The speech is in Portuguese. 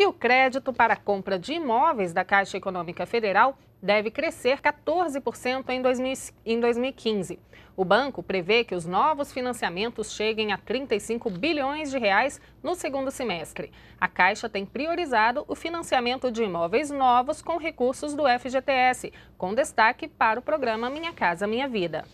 E o crédito para a compra de imóveis da Caixa Econômica Federal deve crescer 14% em, 2015. O banco prevê que os novos financiamentos cheguem a 35 bilhões de reais no segundo semestre. A Caixa tem priorizado o financiamento de imóveis novos com recursos do FGTS, com destaque para o programa Minha Casa Minha Vida.